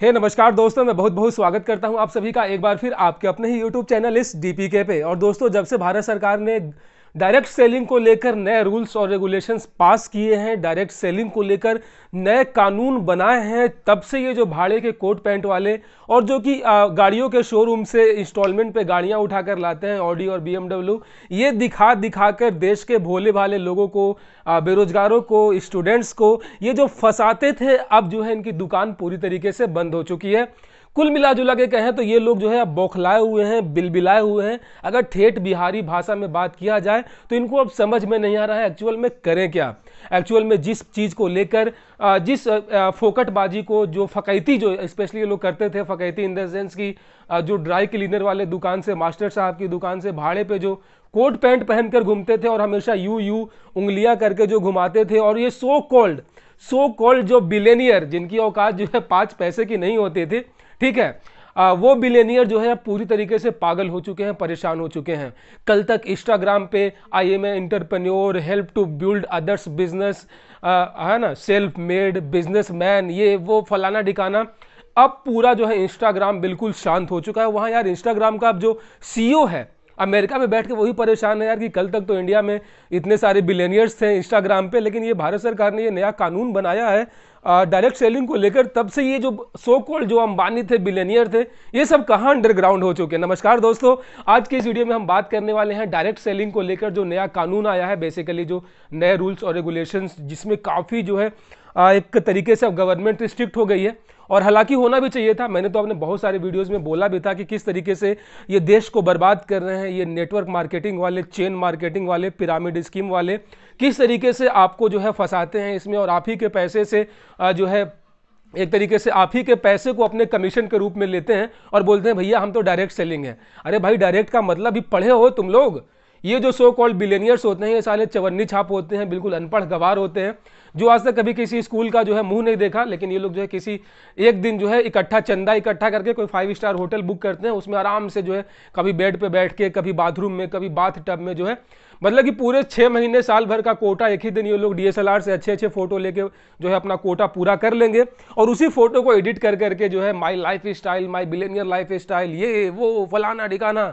हे hey, नमस्कार दोस्तों मैं बहुत बहुत स्वागत करता हूं आप सभी का एक बार फिर आपके अपने ही यूट्यूब चैनल इस के पे और दोस्तों जब से भारत सरकार ने डायरेक्ट सेलिंग को लेकर नए रूल्स और रेगुलेशंस पास किए हैं डायरेक्ट सेलिंग को लेकर नए कानून बनाए हैं तब से ये जो भाड़े के कोट पैंट वाले और जो कि गाड़ियों के शोरूम से इंस्टॉलमेंट पे गाड़ियां उठाकर लाते हैं ऑडी और बीएमडब्ल्यू ये दिखा दिखा कर देश के भोले भाले लोगों को बेरोजगारों को स्टूडेंट्स को ये जो फंसाते थे अब जो है इनकी दुकान पूरी तरीके से बंद हो चुकी है कुल मिला जुला के कहें तो ये लोग जो है अब बौखलाए हुए हैं बिलबिलाए हुए हैं अगर ठेठ बिहारी भाषा में बात किया जाए तो इनको अब समझ में नहीं आ रहा है एक्चुअल में करें क्या एक्चुअल में जिस चीज़ को लेकर जिस फोकटबाजी को जो फ़कैती जो स्पेशली ये लोग करते थे फ़कैती इन द सेंस की जो ड्राई क्लीनर वाले दुकान से मास्टर साहब की दुकान से भाड़े पे जो कोट पैंट पहनकर घूमते थे और हमेशा यू यू उंगलियां करके जो घुमाते थे और ये सो कॉल्ड सो कॉल्ड जो बिलेनियर जिनकी औकात जो है पाँच पैसे की नहीं होते थे ठीक है आ, वो बिलेनियर जो है पूरी तरीके से पागल हो चुके हैं परेशान हो चुके हैं कल तक इंस्टाग्राम पे I am a entrepreneur help to build others business है ना सेल्फ मेड बिजनेस मैन ये वो फलाना ढिकाना अब पूरा जो है इंस्टाग्राम बिल्कुल शांत हो चुका है वहाँ यार इंस्टाग्राम का अब जो सी e है अमेरिका में बैठ के वही परेशान है यार कि कल तक तो इंडिया में इतने सारे बिलेनियर्स थे इंस्टाग्राम पे लेकिन ये भारत सरकार ने ये नया कानून बनाया है डायरेक्ट सेलिंग को लेकर तब से ये जो सो कॉल्ड जो अंबानी थे बिलेनियर थे ये सब कहाँ अंडरग्राउंड हो चुके हैं नमस्कार दोस्तों आज के इस वीडियो में हम बात करने वाले हैं डायरेक्ट सेलिंग को लेकर जो नया कानून आया है बेसिकली जो नए रूल्स और रेगुलेशन जिसमें काफ़ी जो है एक तरीके से अब गवर्नमेंट स्ट्रिक्ट हो गई है और हालांकि होना भी चाहिए था मैंने तो आपने बहुत सारे वीडियोस में बोला भी था कि किस तरीके से ये देश को बर्बाद कर रहे हैं ये नेटवर्क मार्केटिंग वाले चेन मार्केटिंग वाले पिरामिड स्कीम वाले किस तरीके से आपको जो है फंसाते हैं इसमें और आप ही के पैसे से जो है एक तरीके से आप ही के पैसे को अपने कमीशन के रूप में लेते हैं और बोलते हैं भैया हम तो डायरेक्ट सेलिंग है अरे भाई डायरेक्ट का मतलब भी पढ़े हो तुम लोग ये जो सो कॉल्ड बिलेनियर्स होते हैं ये सारे चवन्नी छाप होते हैं बिल्कुल अनपढ़ गवार होते हैं जो आज तक कभी किसी स्कूल का जो है मुंह नहीं देखा लेकिन ये लोग जो है किसी एक दिन जो है इकट्ठा चंदा इकट्ठा करके कोई फाइव स्टार होटल बुक करते हैं उसमें आराम से जो है कभी बेड पे बैठ के कभी बाथरूम में कभी बाथ टब में जो है मतलब कि पूरे छः महीने साल भर का कोटा एक ही दिन ये लोग डीएसएलआर से अच्छे अच्छे फोटो लेके जो है अपना कोटा पूरा कर लेंगे और उसी फोटो को एडिट कर करके जो है my lifestyle my billionaire lifestyle ये वो फलाना ढिकाना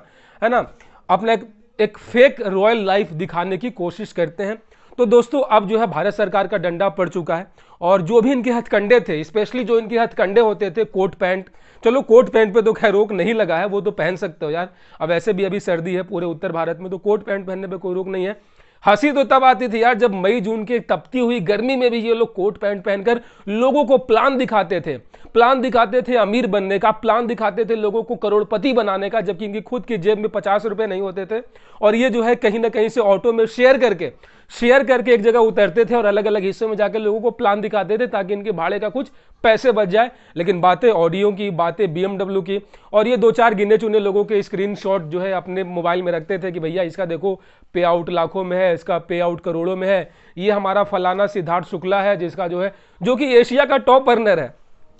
है ना अपना एक, एक फेक रॉयल लाइफ दिखाने की कोशिश करते हैं तो दोस्तों अब जो है भारत सरकार का डंडा पड़ चुका है और जो भी इनके हथकंडे थे स्पेशली जो इनके हथकंडे होते थे कोट पैंट चलो कोट पैंट पे तो खैर रोक नहीं लगा है वो तो पहन सकते हो यार अब ऐसे भी अभी सर्दी है पूरे उत्तर भारत में तो कोट पैंट पहनने पर कोई रोक नहीं है हंसी तो तब आती थी यार जब मई जून की तपती हुई गर्मी में भी ये लोग कोट पैंट पहनकर लोगों को प्लान दिखाते थे प्लान दिखाते थे अमीर बनने का प्लान दिखाते थे लोगों को करोड़पति बनाने का जबकि इनकी खुद की जेब में पचास रुपए नहीं होते थे और ये जो है कहीं ना कहीं से ऑटो में शेयर करके शेयर करके एक जगह उतरते थे और अलग अलग हिस्सों में जाकर लोगों को प्लान दिखाते थे ताकि इनके भाड़े का कुछ पैसे बच जाए लेकिन बातें ऑडियो की बातें बीएमडब्ल्यू की और ये दो चार गिने चुने लोगों के स्क्रीन जो है अपने मोबाइल में रखते थे कि भैया इसका देखो पे आउट लाखों में है इसका पे आउट करोड़ों में है ये हमारा फलाना सिद्धार्थ शुक्ला है जिसका जो है जो कि एशिया का टॉप अर्नर है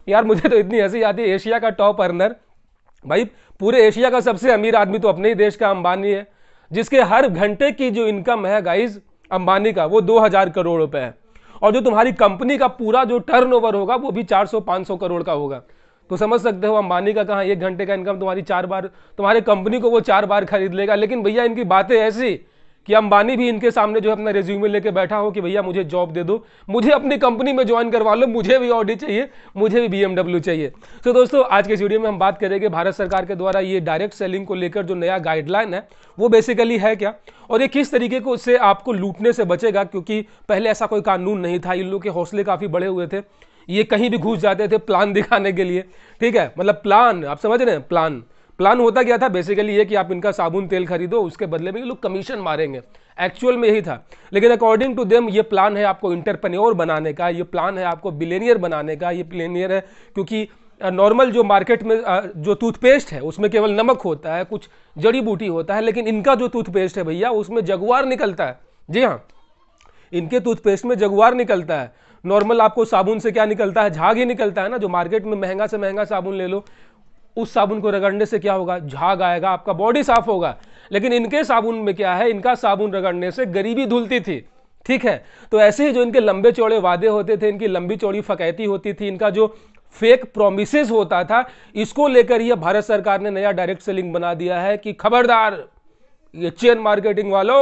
यार मुझे तो इतनी हंसी आती है एशिया का टॉप अर्नर भाई पूरे एशिया का सबसे अमीर आदमी तो अपने ही देश का अंबानी है जिसके हर घंटे की जो इनकम है गाइज अंबानी का वो दो हजार करोड़ रुपए है और जो तुम्हारी कंपनी का पूरा जो टर्नओवर होगा वो भी 400-500 करोड़ का होगा तो समझ सकते हो अंबानी का कहाँ एक घंटे का इनकम तुम्हारी चार बार तुम्हारे कंपनी को वो चार बार खरीद लेगा लेकिन भैया इनकी बातें ऐसी कि अंबानी भी इनके सामने जो है अपना रेज्यूमे लेके बैठा हो कि भैया मुझे जॉब दे दो मुझे अपनी कंपनी में ज्वाइन करवा लो मुझे भी ऑडी चाहिए मुझे भी बीएमडब्ल्यू चाहिए तो दोस्तों आज के वीडियो में हम बात करेंगे भारत सरकार के द्वारा ये डायरेक्ट सेलिंग को लेकर जो नया गाइडलाइन है वो बेसिकली है क्या और ये किस तरीके को उससे आपको लूटने से बचेगा क्योंकि पहले ऐसा कोई कानून नहीं था इन लोग के हौसले काफ़ी बड़े हुए थे ये कहीं भी घुस जाते थे प्लान दिखाने के लिए ठीक है मतलब प्लान आप समझ रहे हैं प्लान प्लान होता क्या था बेसिकली ये कि आप इनका साबुन तेल खरीदो उसके बदले में ये लोग कमीशन मारेंगे एक्चुअल में ही था लेकिन अकॉर्डिंग टू देम ये प्लान है आपको इंटरप्रेन्योर बनाने का ये प्लान है आपको बिलेनियर बनाने का ये प्लेनियर है क्योंकि नॉर्मल जो मार्केट में जो टूथपेस्ट है उसमें केवल नमक होता है कुछ जड़ी बूटी होता है लेकिन इनका जो टूथपेस्ट है भैया उसमें जगुआर निकलता है जी हाँ इनके टूथपेस्ट में जगुआर निकलता है नॉर्मल आपको साबुन से क्या निकलता है झाग ही निकलता है ना जो मार्केट में महंगा से महंगा साबुन ले लो उस साबुन को रगड़ने से क्या होगा झाग आएगा आपका बॉडी साफ होगा लेकिन इनके साबुन में क्या है इनका साबुन रगड़ने से गरीबी धुलती थी ठीक है तो ऐसे ही जो इनके लंबे चौड़े वादे होते थे इनकी लंबी चौड़ी फकैती होती थी इनका जो फेक प्रोमिस होता था इसको लेकर यह भारत सरकार ने नया डायरेक्ट सेलिंग बना दिया है कि खबरदार ये चेन मार्केटिंग वालों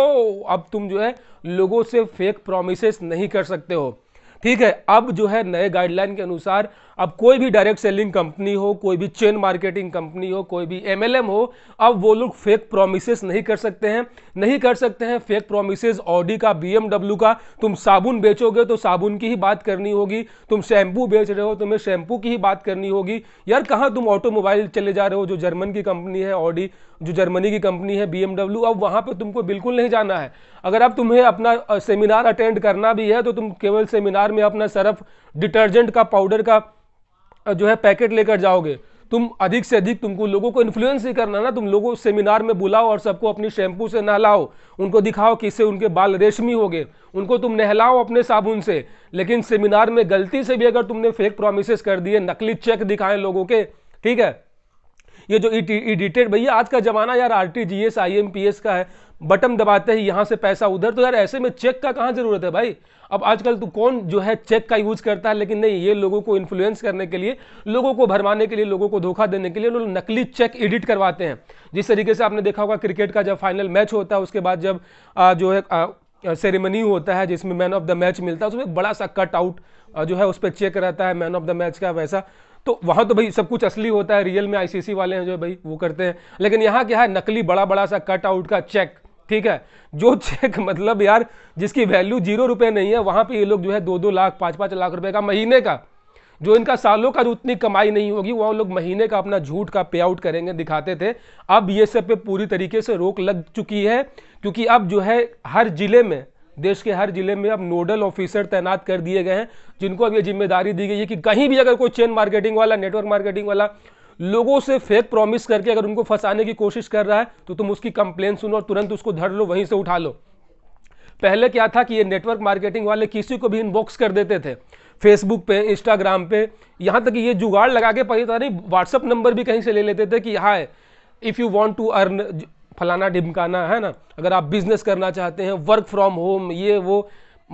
अब तुम जो है लोगों से फेक प्रोमिस नहीं कर सकते हो ठीक है अब जो है नए गाइडलाइन के अनुसार अब कोई भी डायरेक्ट सेलिंग कंपनी हो कोई भी चेन मार्केटिंग कंपनी हो कोई भी एमएलएम हो अब वो लोग फेक प्रोमिसेस नहीं कर सकते हैं नहीं कर सकते हैं फेक प्रोमिसेस ऑडी का बीएमडब्ल्यू का तुम साबुन बेचोगे तो साबुन की ही बात करनी होगी तुम शैम्पू बेच रहे हो तो तुम्हें शैम्पू की ही बात करनी होगी यार कहाँ तुम ऑटोमोबाइल चले जा रहे हो जो जर्मन की कंपनी है ऑडी जो जर्मनी की कंपनी है बीएमडब्ल्यू अब वहां पर तुमको बिल्कुल नहीं जाना है अगर अब तुम्हें अपना सेमिनार अटेंड करना भी है तो तुम केवल सेमिनार में अपना सरफ डिटर्जेंट का पाउडर का जो है पैकेट लेकर जाओगे तुम अधिक से अधिक तुमको लोगों को इन्फ्लुएंस ही करना ना तुम लोगों सेमिनार में बुलाओ और सबको अपनी शैम्पू से नहलाओ उनको दिखाओ कि इससे उनके बाल रेशमी हो गए उनको तुम नहलाओ अपने साबुन से लेकिन सेमिनार में गलती से भी अगर तुमने फेक प्रोमिस कर दिए नकली चेक दिखाए लोगों के ठीक है ये जो एडिटेड भैया आज का जमाना यार R T G S I M P S का है बटन दबाते ही यहां से पैसा उधर तो यार ऐसे में चेक का कहां ज़रूरत है भाई अब आजकल तो कौन जो है चेक का यूज़ करता है लेकिन नहीं ये लोगों को इन्फ्लुएंस करने के लिए लोगों को भरमाने के लिए लोगों को धोखा देने के लिए लोग नकली चेक एडिट करवाते हैं जिस तरीके से आपने देखा होगा क्रिकेट का जब फाइनल मैच होता है उसके बाद जब आ, जो है सेरेमनी होता है जिसमें मैन ऑफ द मैच मिलता है उसमें बड़ा सा कट आउट जो है उस पर चेक रहता है मैन ऑफ द मैच का वैसा तो वहाँ तो भाई सब कुछ असली होता है रियल में आईसीसी वाले हैं जो भाई वो करते हैं लेकिन यहाँ क्या है नकली बड़ा बड़ा सा कट आउट का चेक ठीक है जो चेक मतलब यार जिसकी वैल्यू जीरो रुपए नहीं है वहां पे ये लोग जो है दो दो लाख पांच पांच लाख रुपए का महीने का जो इनका सालों का उतनी कमाई नहीं होगी वह लोग महीने का अपना झूठ का पे आउट करेंगे दिखाते थे अब ये सब पे पूरी तरीके से रोक लग चुकी है क्योंकि अब जो है हर जिले में देश के हर जिले में अब नोडल ऑफिसर तैनात कर दिए गए हैं जिनको अब ये जिम्मेदारी दी गई है कि कहीं भी अगर कोई चेन मार्केटिंग वाला नेटवर्क मार्केटिंग वाला लोगों से फेक प्रॉमिस करके अगर उनको फंसाने की कोशिश कर रहा है तो तुम उसकी कंप्लेन सुनो और तुरंत उसको धर लो वहीं से उठा लो पहले क्या था कि ये नेटवर्क मार्केटिंग वाले किसी को भी इनबॉक्स कर देते थे फेसबुक पे इंस्टाग्राम पे यहाँ तक कि ये जुगाड़ लगा के पता नहीं व्हाट्सअप नंबर भी कहीं से ले लेते थे कि hi if you want to earn फलाना ढिमकाना है ना अगर आप बिजनेस करना चाहते हैं वर्क फ्रॉम होम ये वो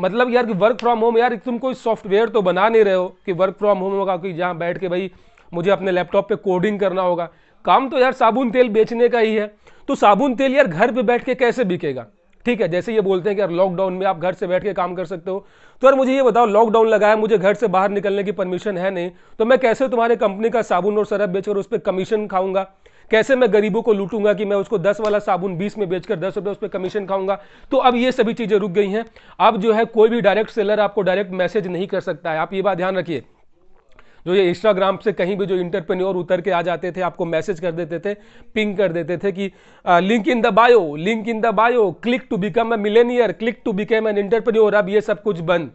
मतलब यार वर्क फ्रॉम होम यार तुम कोई सॉफ्टवेयर तो बना नहीं रहे हो कि वर्क फ्रॉम होम होगा कि जहाँ बैठ के भाई मुझे अपने लैपटॉप पे कोडिंग करना होगा काम तो यार साबुन तेल बेचने का ही है तो साबुन तेल यार घर पे बैठ के कैसे बिकेगा ठीक है जैसे ये बोलते हैं कि यार लॉकडाउन में आप घर से बैठ के काम कर सकते हो तो यार मुझे ये बताओ लॉकडाउन लगा है मुझे घर से बाहर निकलने की परमिशन है नहीं तो मैं कैसे तुम्हारे कंपनी का साबुन और सरफ बेचकर उस पर कमीशन खाऊंगा कैसे मैं गरीबों को लूटूंगा कि मैं उसको दस वाला साबुन बीस में बेचकर दस रुपये उस पर कमीशन खाऊंगा तो अब ये सभी चीज़ें रुक गई हैं अब जो है कोई भी डायरेक्ट सेलर आपको डायरेक्ट मैसेज नहीं कर सकता है आप ये बात ध्यान रखिए जो ये इंस्टाग्राम से कहीं भी जो इंटरप्रेन्योर उतर के आ जाते थे आपको मैसेज कर देते थे पिंग कर देते थे कि link in the bio link in the bio click to become a millionaire click to become an entrepreneur अब ये सब कुछ बंद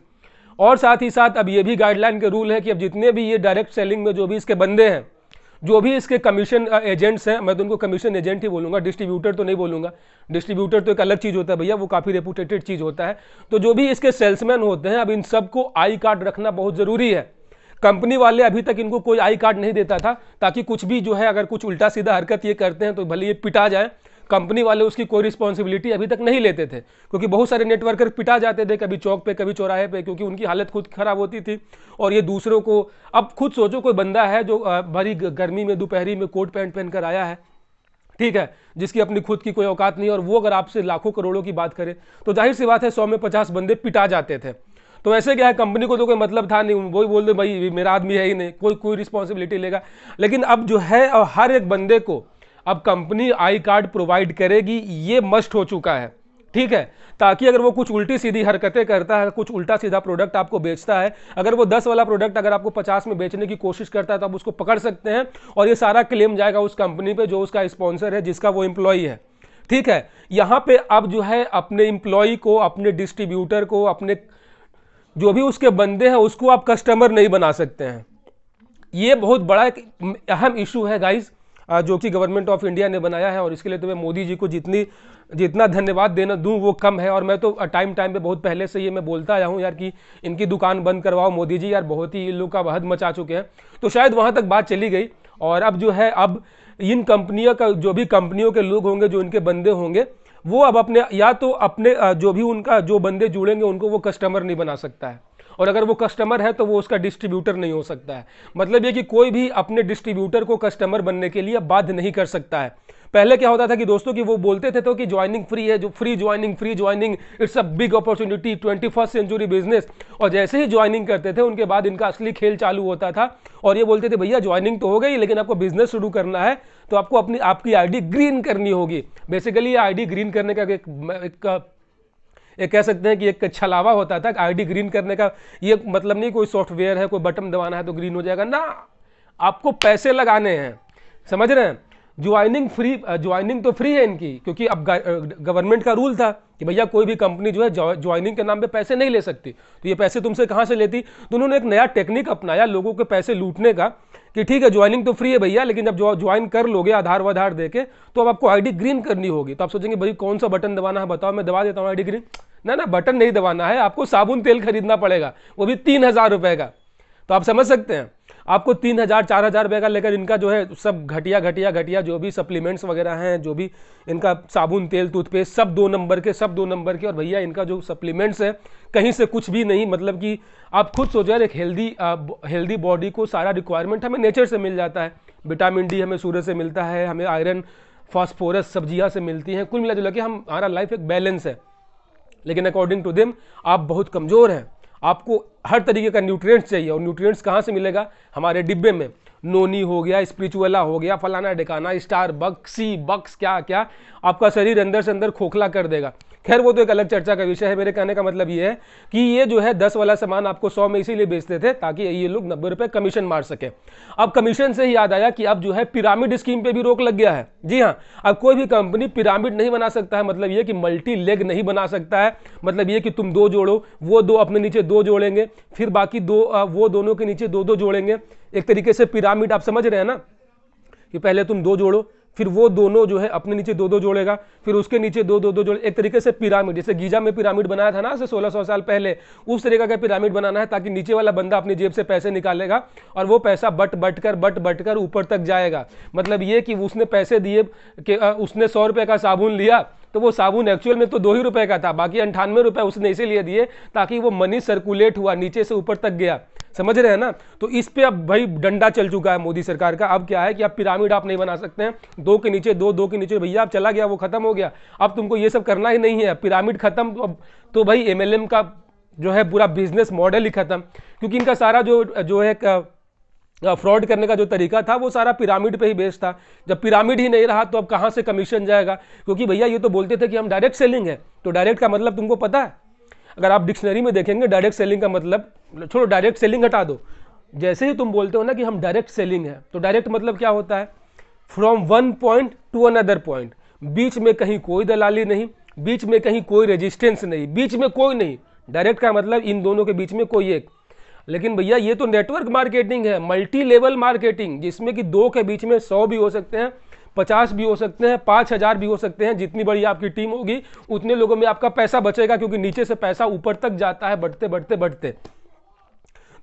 और साथ ही साथ अब ये भी गाइडलाइन के रूल है कि अब जितने भी ये डायरेक्ट सेलिंग में जो भी इसके बंदे हैं जो भी इसके कमीशन एजेंट्स हैं मैं तो उनको कमीशन एजेंट ही बोलूंगा डिस्ट्रीब्यूटर तो नहीं बोलूंगा डिस्ट्रीब्यूटर तो एक अलग चीज़ होता है भैया वो काफ़ी रेपुटेटेड चीज़ होता है तो जो भी इसके सेल्समैन होते हैं अब इन सबको आई कार्ड रखना बहुत ज़रूरी है कंपनी वाले अभी तक इनको कोई आई कार्ड नहीं देता था ताकि कुछ भी जो है अगर कुछ उल्टा सीधा हरकत ये करते हैं तो भले ये पिटा जाए कंपनी वाले उसकी कोई रिस्पॉन्सिबिलिटी अभी तक नहीं लेते थे क्योंकि बहुत सारे नेटवर्कर पिटा जाते थे कभी चौक पे कभी चौराहे पे क्योंकि उनकी हालत खुद खराब होती थी और ये दूसरों को अब खुद सोचो कोई बंदा है जो भरी गर्मी में दोपहरी में कोट पैंट पहन कर आया है ठीक है जिसकी अपनी खुद की कोई औकात नहीं और वो अगर आपसे लाखों करोड़ों की बात करें तो जाहिर सी बात है सौ में पचास बंदे पिटा जाते थे तो ऐसे क्या है कंपनी को तो कोई मतलब था नहीं वही बोल दो भाई मेरा आदमी है ही नहीं कोई कोई रिस्पॉन्सिबिलिटी लेगा लेकिन अब जो है हर एक बंदे को अब कंपनी आई कार्ड प्रोवाइड करेगी ये मस्ट हो चुका है ठीक है ताकि अगर वो कुछ उल्टी सीधी हरकतें करता है कुछ उल्टा सीधा प्रोडक्ट आपको बेचता है अगर वो दस वाला प्रोडक्ट अगर आपको पचास में बेचने की कोशिश करता है तो आप उसको पकड़ सकते हैं और ये सारा क्लेम जाएगा उस कंपनी पे जो उसका स्पॉन्सर है जिसका वो इम्प्लॉई है ठीक है यहाँ पे अब जो है अपने इम्प्लॉई को अपने डिस्ट्रीब्यूटर को अपने जो भी उसके बंदे हैं उसको आप कस्टमर नहीं बना सकते हैं ये बहुत बड़ा एक अहम इशू है गाइज़ जो कि गवर्नमेंट ऑफ इंडिया ने बनाया है और इसके लिए तो मैं मोदी जी को जितनी जितना धन्यवाद देना दूं वो कम है और मैं तो टाइम टाइम पे बहुत पहले से ये मैं बोलता आया हूँ यार कि इनकी दुकान बंद करवाओ मोदी जी यार बहुत ही इन लोग का वहद मचा चुके हैं तो शायद वहाँ तक बात चली गई और अब जो है अब इन कंपनियों का जो भी कंपनियों के लोग होंगे जो इनके बंदे होंगे वो अब अपने या तो अपने जो भी उनका जो बंदे जुड़ेंगे उनको वो कस्टमर नहीं बना सकता है और अगर वो कस्टमर है तो वो उसका डिस्ट्रीब्यूटर नहीं हो सकता है मतलब ये कि कोई भी अपने डिस्ट्रीब्यूटर को कस्टमर बनने के लिए बाध्य नहीं कर सकता है पहले क्या होता था कि दोस्तों की वो बोलते थे तो कि ज्वाइनिंग फ्री है जो free joining free joining it's a big opportunity twenty first century business और जैसे ही ज्वाइनिंग करते थे उनके बाद इनका असली खेल चालू होता था और ये बोलते थे भैया ज्वाइनिंग तो हो गई लेकिन आपको बिजनेस शुरू करना है तो आपको अपनी आपकी आईडी ग्रीन करनी होगी बेसिकली ये आईडी ग्रीन करने का एक, एक ये कह सकते हैं कि एक छलावा अच्छा होता था आईडी ग्रीन करने का ये मतलब नहीं कोई सॉफ्टवेयर है कोई बटन दबाना है तो ग्रीन हो जाएगा ना आपको पैसे लगाने हैं समझ रहे हैं ज्वाइनिंग फ्री ज्वाइनिंग तो फ्री है इनकी क्योंकि अब गवर्नमेंट uh, का रूल था कि भैया कोई भी कंपनी जो है ज्वाइनिंग के नाम पे पैसे नहीं ले सकती तो ये पैसे तुमसे कहाँ से लेती तो उन्होंने एक नया टेक्निक अपनाया लोगों के पैसे लूटने का कि ठीक है ज्वाइनिंग तो फ्री है भैया लेकिन जब ज्वाइन कर लोगे आधार वधार दे तो अब आपको आईडी ग्रीन करनी होगी तो आप सोचेंगे भाई कौन सा बटन दबाना है बताओ मैं दबा देता हूँ आई ग्रीन ना ना बटन नहीं दबाना है आपको साबुन तेल खरीदना पड़ेगा वो भी तीन हज़ार का तो आप समझ सकते हैं आपको तीन हज़ार चार हज़ार रुपये का लेकर इनका जो है सब घटिया घटिया घटिया जो भी सप्लीमेंट्स वगैरह हैं जो भी इनका साबुन तेल टूथपेस्ट सब दो नंबर के सब दो नंबर के और भैया इनका जो सप्लीमेंट्स है कहीं से कुछ भी नहीं मतलब कि आप खुद सोचो यार एक हेल्दी हेल्दी बॉडी को सारा रिक्वायरमेंट हमें नेचर से मिल जाता है विटामिन डी हमें सूर्य से मिलता है हमें आयरन फॉस्फोरस सब्जियाँ से मिलती हैं कुल मिला जुला हम हमारा लाइफ एक बैलेंस है लेकिन अकॉर्डिंग टू देम आप बहुत कमज़ोर हैं आपको हर तरीके का न्यूट्रिएंट्स चाहिए और न्यूट्रिएंट्स कहाँ से मिलेगा हमारे डिब्बे में नोनी हो गया स्पिरिचुअला हो गया फलाना डिकाना स्टार बक्सी बक्स क्या क्या आपका शरीर अंदर से अंदर खोखला कर देगा खैर वो तो एक अलग चर्चा का विषय है मेरे कहने का मतलब ये है कि ये जो है दस वाला सामान आपको सौ में इसीलिए बेचते थे ताकि ये लोग नब्बे रुपये कमीशन मार सके अब कमीशन से ही याद आया कि अब जो है पिरामिड स्कीम पे भी रोक लग गया है जी हाँ अब कोई भी कंपनी पिरामिड नहीं बना सकता है मतलब ये कि मल्टी लेग नहीं बना सकता है मतलब ये कि तुम दो जोड़ो वो दो अपने नीचे दो जोड़ेंगे फिर बाकी दो वो दोनों के नीचे दो दो जोड़ेंगे एक तरीके से पिरामिड आप समझ रहे हैं ना कि पहले तुम दो जोड़ो फिर वो दोनों जो है अपने नीचे दो दो जोड़ेगा फिर उसके नीचे दो दो दो जोड़े एक तरीके से पिरामिड जैसे गीजा में पिरामिड बनाया था ना से 1600 साल पहले उस तरीके का पिरामिड बनाना है ताकि नीचे वाला बंदा अपनी जेब से पैसे निकालेगा और वो पैसा बट बट कर बट बट कर ऊपर तक जाएगा मतलब ये कि उसने पैसे दिए कि उसने सौ रुपये का साबुन लिया तो वो साबुन एक्चुअल में तो दो ही रुपए का था बाकी अंठानवे रुपए उसने इसीलिए दिए ताकि वो मनी सर्कुलेट हुआ नीचे से ऊपर तक गया समझ रहे हैं ना तो इस पे अब भाई डंडा चल चुका है मोदी सरकार का अब क्या है कि अब पिरामिड आप नहीं बना सकते हैं दो के नीचे दो दो के नीचे भैया अब चला गया वो खत्म हो गया अब तुमको ये सब करना ही नहीं है पिरामिड खत्म तो अब तो भाई एमएलएम का जो है पूरा बिजनेस मॉडल ही खत्म क्योंकि इनका सारा जो जो है फ्रॉड करने का जो तरीका था वो सारा पिरामिड पे ही बेस्ड था जब पिरामिड ही नहीं रहा तो अब कहाँ से कमीशन जाएगा क्योंकि भैया ये तो बोलते थे कि हम डायरेक्ट सेलिंग है तो डायरेक्ट का मतलब तुमको पता है अगर आप डिक्शनरी में देखेंगे डायरेक्ट सेलिंग का मतलब छोड़ो डायरेक्ट सेलिंग हटा दो जैसे ही तुम बोलते हो ना कि हम डायरेक्ट सेलिंग है तो डायरेक्ट मतलब क्या होता है from one point to another point बीच में कहीं कोई दलाली नहीं बीच में कहीं कोई रेजिस्टेंस नहीं बीच में कोई नहीं डायरेक्ट का मतलब इन दोनों के बीच में कोई एक लेकिन भैया ये तो नेटवर्क मार्केटिंग है मल्टी लेवल मार्केटिंग जिसमें कि दो के बीच में सौ भी हो सकते हैं पचास भी हो सकते हैं पाँच हज़ार भी हो सकते हैं जितनी बड़ी आपकी टीम होगी उतने लोगों में आपका पैसा बचेगा क्योंकि नीचे से पैसा ऊपर तक जाता है बढ़ते बढ़ते बढ़ते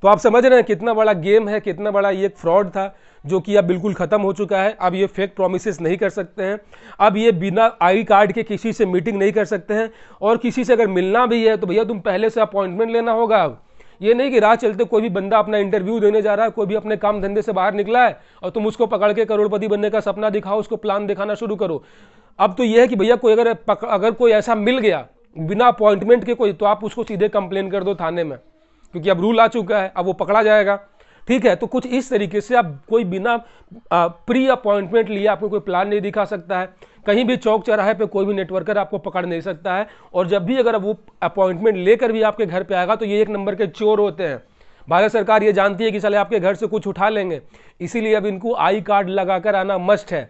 तो आप समझ रहे हैं कितना बड़ा गेम है कितना बड़ा ये फ्रॉड था जो कि अब बिल्कुल ख़त्म हो चुका है अब ये फेक प्रोमिस नहीं कर सकते हैं अब ये बिना आई कार्ड के किसी से मीटिंग नहीं कर सकते हैं और किसी से अगर मिलना भी है तो भैया तुम पहले से अपॉइंटमेंट लेना होगा अब ये नहीं कि राह चलते कोई भी बंदा अपना इंटरव्यू देने जा रहा है कोई भी अपने काम धंधे से बाहर निकला है और तुम उसको पकड़ के करोड़पति बनने का सपना दिखाओ उसको प्लान दिखाना शुरू करो अब तो यह है कि भैया कोई अगर अगर कोई ऐसा मिल गया बिना अपॉइंटमेंट के कोई तो आप उसको सीधे कंप्लेन कर दो थाने में क्योंकि अब रूल आ चुका है अब वो पकड़ा जाएगा ठीक है तो कुछ इस तरीके से आप कोई बिना प्री अपॉइंटमेंट लिए आपको कोई प्लान नहीं दिखा सकता है कहीं भी चौक चौराहे पे कोई भी नेटवर्कर आपको पकड़ नहीं सकता है और जब भी अगर वो अपॉइंटमेंट लेकर भी आपके घर पे आएगा तो ये एक नंबर के चोर होते हैं भारत सरकार ये जानती है कि साले आपके घर से कुछ उठा लेंगे इसीलिए अब इनको आई कार्ड लगाकर आना मस्ट है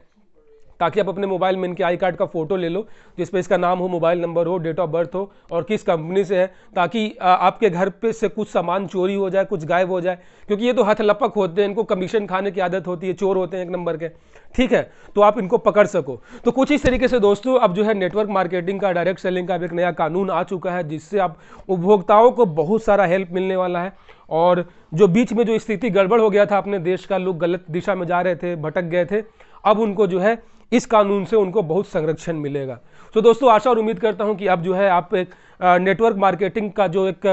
ताकि आप अपने मोबाइल में इनके आई कार्ड का फोटो ले लो जिसपे इसका नाम हो मोबाइल नंबर हो डेट ऑफ बर्थ हो और किस कंपनी से है ताकि आपके घर पे से कुछ सामान चोरी हो जाए कुछ गायब हो जाए क्योंकि ये तो हथ लपक होते हैं इनको कमीशन खाने की आदत होती है चोर होते हैं एक नंबर के ठीक है तो आप इनको पकड़ सको तो कुछ इस तरीके से दोस्तों अब जो है नेटवर्क मार्केटिंग का डायरेक्ट सेलिंग का अब एक नया कानून आ चुका है जिससे आप उपभोक्ताओं को बहुत सारा हेल्प मिलने वाला है और जो बीच में जो स्थिति गड़बड़ हो गया था अपने देश का लोग गलत दिशा में जा रहे थे भटक गए थे अब उनको जो है इस कानून से उनको बहुत संरक्षण मिलेगा तो दोस्तों आशा और उम्मीद करता हूँ कि अब जो है आप एक नेटवर्क मार्केटिंग का जो एक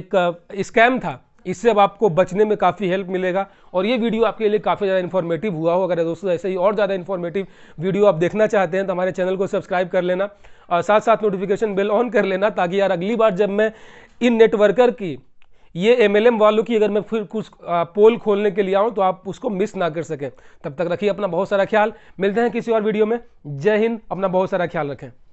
एक स्कैम था इससे अब आपको बचने में काफ़ी हेल्प मिलेगा और ये वीडियो आपके लिए काफ़ी ज़्यादा इन्फॉर्मेटिव हुआ हो अगर दोस्तों ऐसे ही और ज़्यादा इन्फॉर्मेटिव वीडियो आप देखना चाहते हैं तो हमारे चैनल को सब्सक्राइब कर लेना और साथ साथ नोटिफिकेशन बेल ऑन कर लेना ताकि यार अगली बार जब मैं इन नेटवर्कर की ये एमएलएम वालों की अगर मैं फिर कुछ पोल खोलने के लिए आऊँ तो आप उसको मिस ना कर सकें तब तक रखिए अपना बहुत सारा ख्याल मिलते हैं किसी और वीडियो में जय हिंद अपना बहुत सारा ख्याल रखें